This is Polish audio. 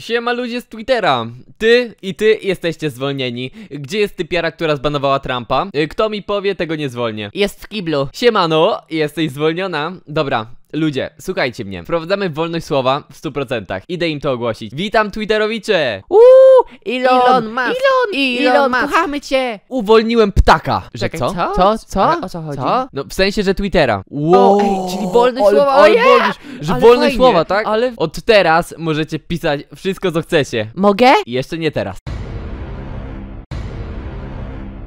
Siema ludzie z Twittera, ty i ty jesteście zwolnieni Gdzie jest typiara, która zbanowała Trumpa? Y, kto mi powie, tego nie zwolnię Jest w kiblu Siemano, jesteś zwolniona Dobra, Ludzie, słuchajcie mnie, wprowadzamy wolność słowa w 100%. Idę im to ogłosić. Witam Twitterowicze! Uuu, Elon, Elon Musk! Elon, Elon, Elon Musk. kochamy cię! Uwolniłem ptaka! Że co? Co? Co? o co chodzi? Co? No w sensie, że Twittera. Wow, o, ej, czyli wolność słowa, ale, ojej! że ale wolne fajnie, słowa, tak? Ale... Od teraz możecie pisać wszystko, co chcecie. Mogę? Jeszcze nie teraz.